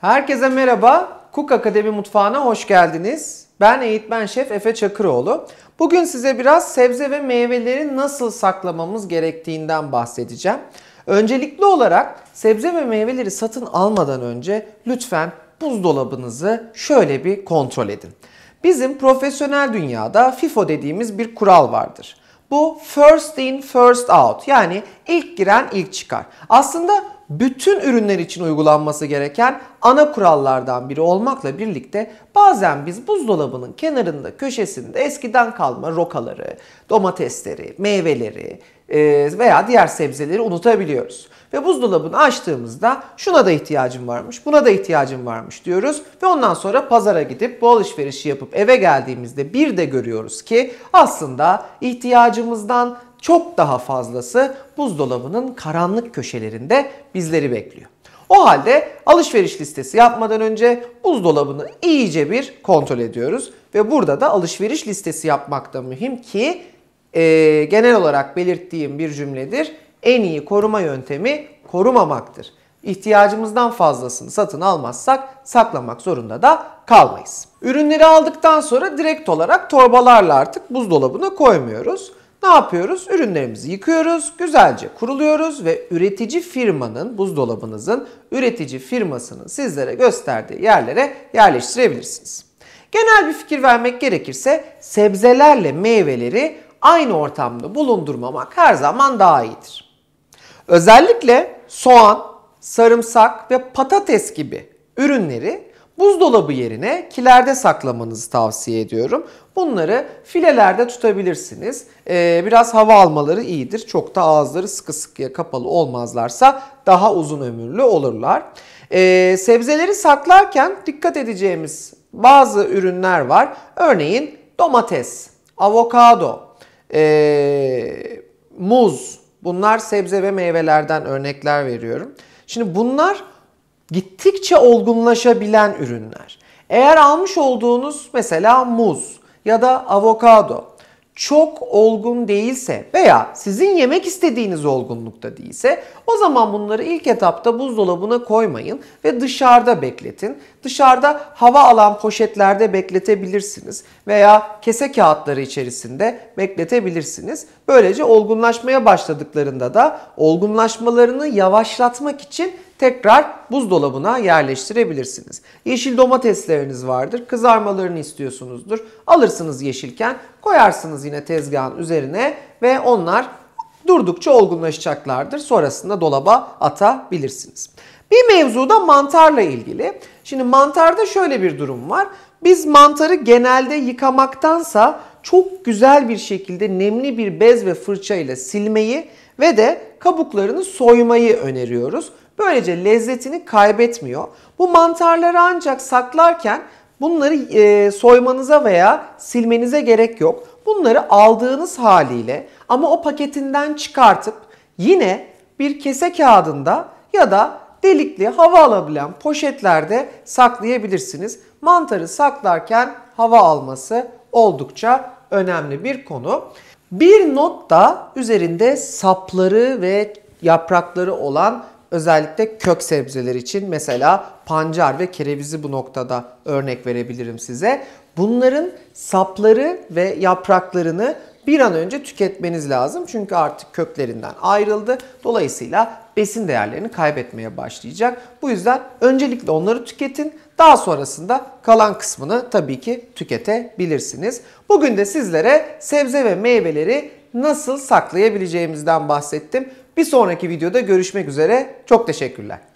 Herkese merhaba. Cook Akademi Mutfağı'na hoş geldiniz. Ben eğitmen şef Efe Çakıroğlu. Bugün size biraz sebze ve meyveleri nasıl saklamamız gerektiğinden bahsedeceğim. Öncelikli olarak sebze ve meyveleri satın almadan önce lütfen buzdolabınızı şöyle bir kontrol edin. Bizim profesyonel dünyada FIFO dediğimiz bir kural vardır. Bu first in first out yani ilk giren ilk çıkar. Aslında bütün ürünler için uygulanması gereken ana kurallardan biri olmakla birlikte bazen biz buzdolabının kenarında, köşesinde eskiden kalma rokaları, domatesleri, meyveleri e, veya diğer sebzeleri unutabiliyoruz. Ve buzdolabını açtığımızda şuna da ihtiyacım varmış, buna da ihtiyacım varmış diyoruz. Ve ondan sonra pazara gidip bu alışverişi yapıp eve geldiğimizde bir de görüyoruz ki aslında ihtiyacımızdan çok daha fazlası buzdolabının karanlık köşelerinde bizleri bekliyor. O halde alışveriş listesi yapmadan önce buzdolabını iyice bir kontrol ediyoruz. Ve burada da alışveriş listesi yapmak da mühim ki e, genel olarak belirttiğim bir cümledir. En iyi koruma yöntemi korumamaktır. İhtiyacımızdan fazlasını satın almazsak saklamak zorunda da kalmayız. Ürünleri aldıktan sonra direkt olarak torbalarla artık buzdolabına koymuyoruz. Ne yapıyoruz? Ürünlerimizi yıkıyoruz, güzelce kuruluyoruz ve üretici firmanın, buzdolabınızın üretici firmasının sizlere gösterdiği yerlere yerleştirebilirsiniz. Genel bir fikir vermek gerekirse sebzelerle meyveleri aynı ortamda bulundurmamak her zaman daha iyidir. Özellikle soğan, sarımsak ve patates gibi ürünleri Buzdolabı yerine kilerde saklamanızı tavsiye ediyorum. Bunları filelerde tutabilirsiniz. Ee, biraz hava almaları iyidir. Çok da ağızları sıkı sıkıya kapalı olmazlarsa daha uzun ömürlü olurlar. Ee, sebzeleri saklarken dikkat edeceğimiz bazı ürünler var. Örneğin domates, avokado, ee, muz. Bunlar sebze ve meyvelerden örnekler veriyorum. Şimdi bunlar gittikçe olgunlaşabilen ürünler. Eğer almış olduğunuz mesela muz ya da avokado çok olgun değilse veya sizin yemek istediğiniz olgunlukta değilse o zaman bunları ilk etapta buzdolabına koymayın ve dışarıda bekletin. Dışarıda hava alan poşetlerde bekletebilirsiniz veya kese kağıtları içerisinde bekletebilirsiniz. Böylece olgunlaşmaya başladıklarında da olgunlaşmalarını yavaşlatmak için tekrar buzdolabına yerleştirebilirsiniz. Yeşil domatesleriniz vardır. Kızarmalarını istiyorsunuzdur. Alırsınız yeşilken koyarsınız yine tezgahın üzerine ve onlar durdukça olgunlaşacaklardır. Sonrasında dolaba atabilirsiniz. Bir mevzu da mantarla ilgili. Şimdi mantarda şöyle bir durum var. Biz mantarı genelde yıkamaktansa çok güzel bir şekilde nemli bir bez ve fırça ile silmeyi ve de kabuklarını soymayı öneriyoruz. Böylece lezzetini kaybetmiyor. Bu mantarları ancak saklarken bunları e, soymanıza veya silmenize gerek yok. Bunları aldığınız haliyle ama o paketinden çıkartıp yine bir kese kağıdında ya da delikli hava alabilen poşetlerde saklayabilirsiniz. Mantarı saklarken hava alması oldukça önemli bir konu. Bir not da üzerinde sapları ve yaprakları olan özellikle kök sebzeler için mesela pancar ve kerevizi bu noktada örnek verebilirim size. Bunların sapları ve yapraklarını bir an önce tüketmeniz lazım. Çünkü artık köklerinden ayrıldı. Dolayısıyla besin değerlerini kaybetmeye başlayacak. Bu yüzden öncelikle onları tüketin. Daha sonrasında kalan kısmını tabii ki tüketebilirsiniz. Bugün de sizlere sebze ve meyveleri nasıl saklayabileceğimizden bahsettim. Bir sonraki videoda görüşmek üzere. Çok teşekkürler.